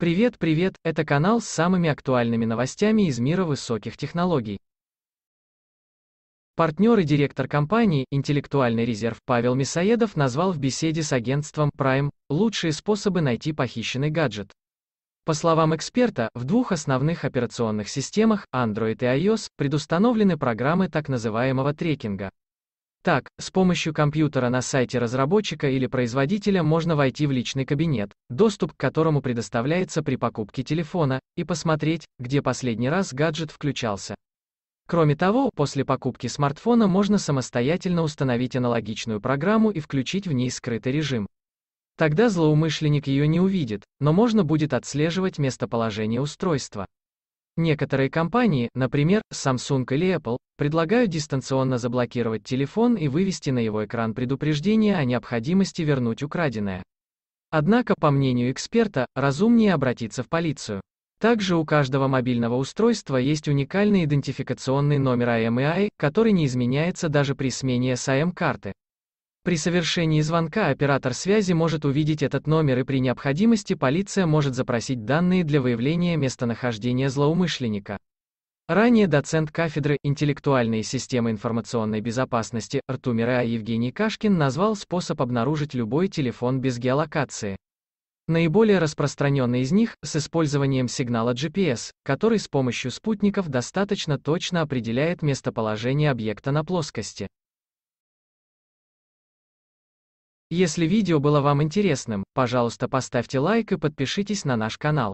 Привет, привет, это канал с самыми актуальными новостями из мира высоких технологий. Партнер и директор компании «Интеллектуальный резерв» Павел Мисоедов назвал в беседе с агентством Prime лучшие способы найти похищенный гаджет. По словам эксперта, в двух основных операционных системах Android и iOS предустановлены программы так называемого трекинга, так, с помощью компьютера на сайте разработчика или производителя можно войти в личный кабинет, доступ к которому предоставляется при покупке телефона, и посмотреть, где последний раз гаджет включался. Кроме того, после покупки смартфона можно самостоятельно установить аналогичную программу и включить в ней скрытый режим. Тогда злоумышленник ее не увидит, но можно будет отслеживать местоположение устройства. Некоторые компании, например, Samsung или Apple, Предлагаю дистанционно заблокировать телефон и вывести на его экран предупреждение о необходимости вернуть украденное. Однако, по мнению эксперта, разумнее обратиться в полицию. Также у каждого мобильного устройства есть уникальный идентификационный номер AMEI, который не изменяется даже при смене SIM-карты. Эм при совершении звонка оператор связи может увидеть этот номер и при необходимости полиция может запросить данные для выявления местонахождения злоумышленника. Ранее доцент кафедры интеллектуальные системы информационной безопасности РТУМИРА Евгений Кашкин назвал способ обнаружить любой телефон без геолокации. Наиболее распространенный из них с использованием сигнала GPS, который с помощью спутников достаточно точно определяет местоположение объекта на плоскости. Если видео было вам интересным, пожалуйста поставьте лайк и подпишитесь на наш канал.